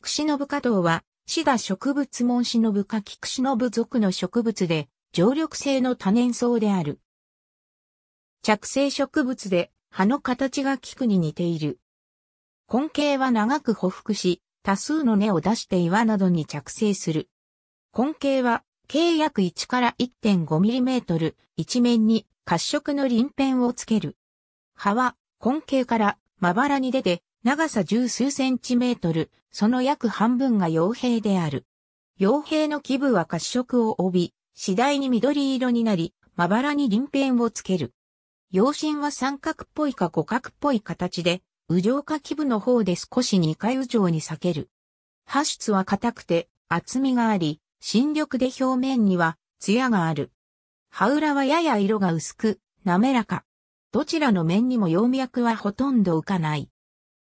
菊忍部加藤道は、シダ植物門忍部か菊忍部族の植物で、常緑性の多年草である。着生植物で、葉の形が菊に似ている。根茎は長く匍匐し、多数の根を出して岩などに着生する。根茎は、径約1から1.5ミリメートル、一面に褐色の輪片をつける。葉は根茎からまばらに出て長さ十数センチメートル、その約半分が傭兵である。傭兵の基部は褐色を帯び、次第に緑色になり、まばらに鱗片をつける。陽身は三角っぽいか五角っぽい形で、右上下基部の方で少し二回右上に裂ける。破出は硬くて厚みがあり、新緑で表面には艶がある。葉裏はやや色が薄く、滑らか。どちらの面にも葉脈はほとんど浮かない。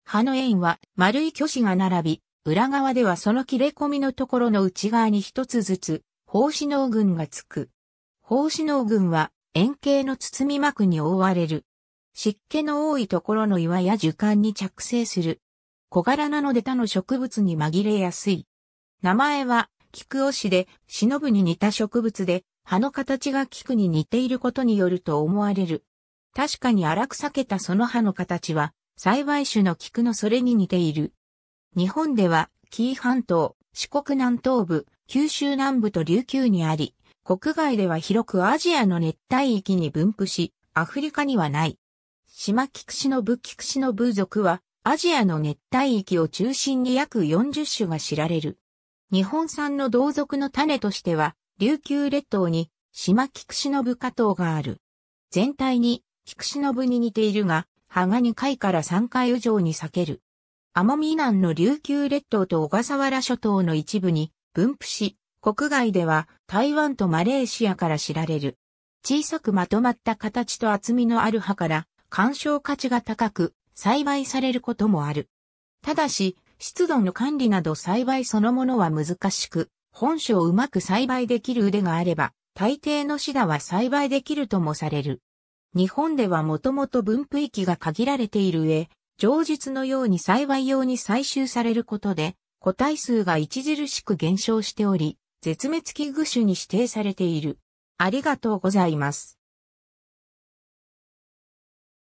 葉の円は丸い虚子が並び、裏側ではその切れ込みのところの内側に一つずつ、胞子脳群がつく。胞子脳群は円形の包み膜に覆われる。湿気の多いところの岩や樹幹に着生する。小柄なので他の植物に紛れやすい。名前は、菊尾しで、忍ぶに似た植物で、葉の形が菊に似ていることによると思われる。確かに荒く裂けたその葉の形は、栽培種の菊のそれに似ている。日本では、紀伊半島、四国南東部、九州南部と琉球にあり、国外では広くアジアの熱帯域に分布し、アフリカにはない。島菊氏の部菊氏の部族は、アジアの熱帯域を中心に約40種が知られる。日本産の同族の種としては、琉球列島に島菊氏の部下等がある。全体に菊氏の部に似ているが、葉が2回から3回以上に裂ける。奄美南の琉球列島と小笠原諸島の一部に分布し、国外では台湾とマレーシアから知られる。小さくまとまった形と厚みのある葉から干渉価値が高く栽培されることもある。ただし、湿度の管理など栽培そのものは難しく、本種をうまく栽培できる腕があれば、大抵のシダは栽培できるともされる。日本ではもともと分布域が限られている上、上述のように幸い用に採集されることで、個体数が著しく減少しており、絶滅危惧種に指定されている。ありがとうございます。